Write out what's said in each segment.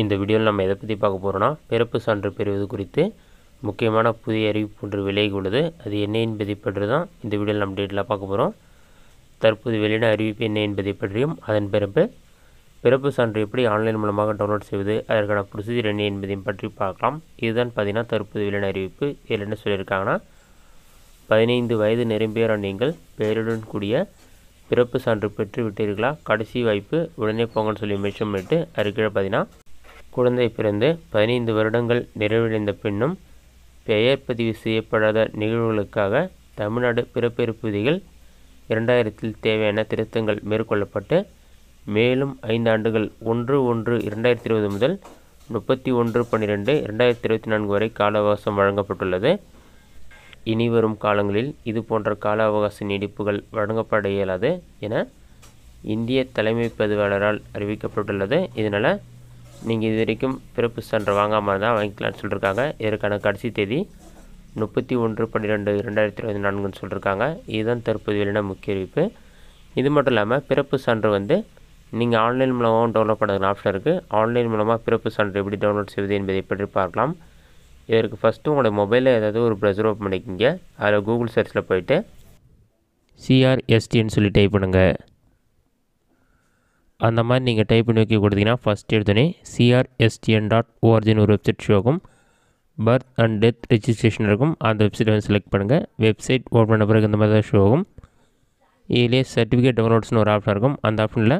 இந்த வீடியோவில் நம்ம எதை பற்றி பார்க்க போகிறோன்னா பிறப்பு சான்று பெறுவது குறித்து முக்கியமான புதிய அறிவிப்பு ஒன்று விலகி உள்ளது அது என்ன என்பதை பற்றி தான் இந்த வீடியோவில் நம்ம டீட்டெயிலாக பார்க்க போகிறோம் தற்போது வெளியிட அறிவிப்பு என்ன என்பதை பற்றியும் அதன் பிறப்பு பிறப்பு சான்று எப்படி ஆன்லைன் மூலமாக டவுன்லோட் செய்வது அதற்கான ப்ரொசீஜர் என்ன என்பதையும் பற்றி பார்க்கலாம் இதுதான் பார்த்திங்கன்னா தற்போது வெளியிட அறிவிப்பு இதில் என்ன சொல்லியிருக்காங்கன்னா பதினைந்து வயது நிரம்பியவர நீங்கள் பெயருடன் கூடிய பிறப்பு சான்று பெற்று விட்டீர்களா கடைசி வாய்ப்பு உடனே போங்கன்னு சொல்லி மிஷம் விட்டு அதுக்கீழே பார்த்தீங்கன்னா குழந்தை பிறந்து பதினைந்து வருடங்கள் நிறைவடைந்த பின்னும் பெயர் பதிவு செய்யப்படாத நிகழ்வுகளுக்காக தமிழ்நாடு பிறப்பிறப்பு இரண்டாயிரத்தில் தேவையான திருத்தங்கள் மேற்கொள்ளப்பட்டு மேலும் ஐந்து ஆண்டுகள் ஒன்று ஒன்று இரண்டாயிரத்தி இருபது முதல் முப்பத்தி ஒன்று பன்னிரெண்டு இரண்டாயிரத்தி இருபத்தி நான்கு வரை கால அவகாசம் வழங்கப்பட்டுள்ளது இனி வரும் காலங்களில் இது போன்ற கால அவகாச நீடிப்புகள் வழங்கப்பட இயலாது என இந்திய தலைமை பதிவாளரால் அறிவிக்கப்பட்டுள்ளது இதனால் நீங்கள் இது வரைக்கும் பிறப்பு சான்று வாங்காமல் இருந்தால் வாங்கிக்கலாம்னு சொல்லியிருக்காங்க இதற்கான கடைசி தேதி முப்பத்தி ஒன்று பன்னிரெண்டு ரெண்டாயிரத்தி இருபத்தி நான்குன்னு சொல்லியிருக்காங்க இதுதான் தற்போது வெளியின முக்கிய அறிவிப்பு இது மட்டும் இல்லாமல் பிறப்பு சான்று வந்து நீங்கள் ஆன்லைன் மூலமாகவும் டவுன்லோட் பண்ணுறதுக்கு ஆப்ஷன் இருக்குது ஆன்லைன் மூலமாக பிறப்பு சான்று எப்படி டவுன்லோட் செய்வது என்பதை பற்றி பார்க்கலாம் இதற்கு ஃபஸ்ட்டு உங்களோட மொபைலில் ஏதாவது ஒரு ப்ரௌசர் ஓப்பன் பண்ணிக்கிங்க அதில் கூகுள் சர்ச்சில் போயிட்டு சிஆர்எஸ்டின்னு சொல்லி டைப் பண்ணுங்கள் அந்த மாதிரி நீங்கள் டைப் பண்ணி வைக்க கொடுத்தீங்கன்னா ஃபஸ்ட் எடுத்தோன்னே சிஆர்எஸ்டிஎன் டாட் ஓஆர்ஜின் ஒரு வெப்சைட் ஷோ ஆகும் பர்த் அண்ட் டெத் ரிஜிஸ்ட்ரேஷன் இருக்கும் அந்த வெப்சைட் வந்து செலக்ட் பண்ணுங்கள் வெப்சைட் ஓப்பன் பண்ண பிறகு இந்த மாதிரி தான் ஷோ ஆகும் இதிலே சர்டிஃபிகேட் டவுன்லோட்ஸ்னு ஒரு ஆப்ஷன் இருக்கும் அந்த ஆப்ஷனில்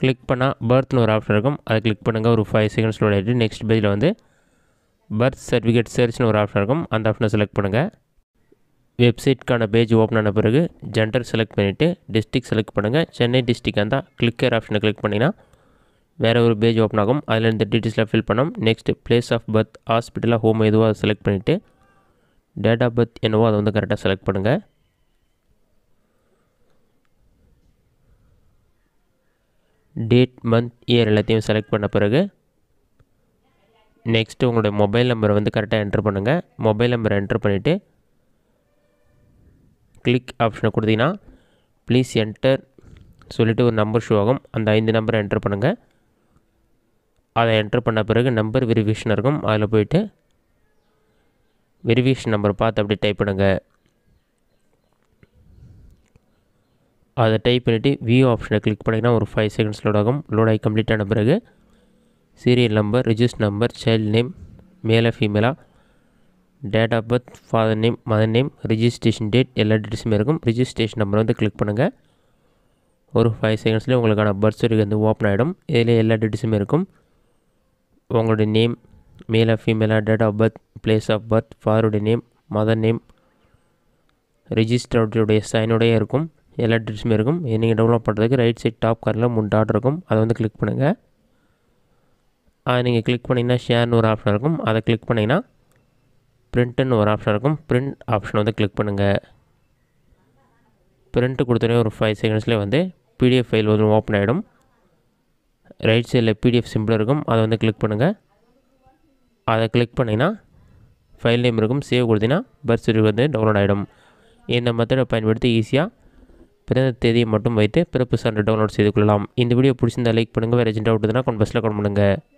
கிளிக் பண்ணால் பர்த்னு ஒரு ஆப்ஷன் இருக்கும் அதை கிளிக் பண்ணுங்கள் ஒரு ஃபைவ் செகண்ட்ஸ் லோட் ஆகிட்டு நெக்ஸ்ட் பேஜில் வந்து பர்த் சர்டிஃபிகேட் சர்ச்னு ஒரு ஆப்ஷன் இருக்கும் அந்த ஆப்ஷனை செலக்ட் பண்ணுங்கள் வெப்சைட்க்கான பேஜ் ஓப்பன் ஆன பிறகு ஜெண்டர் செலக்ட் பண்ணிவிட்டு டிஸ்ட்ரிக் செலக்ட் பண்ணுங்கள் சென்னை டிஸ்ட்ரிக் இருந்தால் கிளிக்கர் ஆப்ஷனை கிளிக் பண்ணிங்கன்னா வேறு ஒரு பேஜ் ஓப்பன் ஆகும் அதில் இந்த டீட்டெயில்ஸில் ஃபில் பண்ணோம் நெக்ஸ்ட்டு பிளேஸ் ஆஃப் பர்த் ஹாஸ்பிட்டலாக ஹோம் எதுவோ அதை செலக்ட் பண்ணிவிட்டு டேட் ஆஃப் பர்த் என்னவோ அதை வந்து கரெக்டாக செலக்ட் பண்ணுங்கள் டேட் மந்த் இயர் எல்லாத்தையும் செலக்ட் பண்ண பிறகு நெக்ஸ்ட்டு உங்களுடைய மொபைல் நம்பரை வந்து கரெக்டாக என்ட்ரு பண்ணுங்கள் மொபைல் நம்பரை என்ட்ரு பண்ணிவிட்டு கிளிக் ஆப்ஷனை கொடுத்தீங்கன்னா ப்ளீஸ் என்டர் சொல்லிவிட்டு ஒரு நம்பர் ஷோ ஆகும் அந்த ஐந்து நம்பரை என்ட்ரு பண்ணுங்கள் அதை என்ட்ரு பண்ண பிறகு நம்பர் வெரிஃபிகேஷன் இருக்கும் அதில் போயிட்டு வெரிஃபிகேஷன் நம்பர் பார்த்து அப்படி டைப் பண்ணுங்கள் அதை டைப் பண்ணிவிட்டு வியூ ஆப்ஷனை கிளிக் பண்ணிங்கன்னா ஒரு ஃபைவ் செகண்ட்ஸ் லோட் ஆகும் லோட் ஆகி கம்ப்ளீட் ஆன பிறகு serial number register number child name male ஃபீமேலாக date of birth father name mother name registration date எல்லா டீட்டெயில்ஸுமே இருக்கும் ரிஜிஸ்ட்ரேஷன் நம்பர் வந்து கிளிக் பண்ணுங்கள் ஒரு ஃபைவ் செகண்ட்ஸ்லேயே உங்களுக்கான பர்த் சர்டிஃபிகேட் வந்து ஓப்பன் ஆகிடும் இதில் எல்லா டீட்டெயில்ஸுமே இருக்கும் உங்களுடைய நேம் மேலாக ஃபீமேலாக date of birth place of birth ஃபாதருடைய நேம் மதர் நேம் ரிஜிஸ்டர்டுடைய சைனுடைய இருக்கும் எல்லா டீட்டெயில்ஸுமே இருக்கும் இதை நீங்கள் டவுன்லோட் பண்ணுறதுக்கு ரைட் சைட் டாப் கார்டில் மூணு டாட் இருக்கும் அதை வந்து கிளிக் பண்ணுங்கள் அதை நீங்கள் கிளிக் பண்ணிங்கன்னா ஷேர்னு ஒரு ஆப்ஷன் இருக்கும் அதை கிளிக் பண்ணிங்கன்னா பிரிண்ட்டுன்னு ஒரு ஆப்ஷன் இருக்கும் பிரிண்ட் ஆப்ஷன் வந்து கிளிக் பண்ணுங்கள் பிரிண்ட்டு கொடுத்தோடனே ஒரு ஃபைவ் செகண்ட்ஸ்லேயே வந்து பிடிஎஃப் ஃபைல் வந்து ஓப்பன் ஆகிடும் ரைட் சைடில் பிடிஎஃப் சிம்பிள் இருக்கும் அதை வந்து கிளிக் பண்ணுங்கள் அதை கிளிக் பண்ணிங்கன்னா ஃபைல் நேம் இருக்கும் சேவ் கொடுத்தீங்கன்னா பர்த் சர்டிஃபிகேட் வந்து டவுன்லோட் ஆகிடும் இந்த மெத்தடை பயன்படுத்தி ஈஸியாக பிறந்த தேதியை மட்டும் வைத்து பிறப்பு சான்று டவுன்லோட் செய்து கொள்ளலாம் இந்த வீடியோ பிடிச்சிருந்தால் லைக் பண்ணுங்கள் வேறு அவுட் இருந்தால் கொண்டு பஸ்ஸில் கொண்டு பண்ணுங்கள்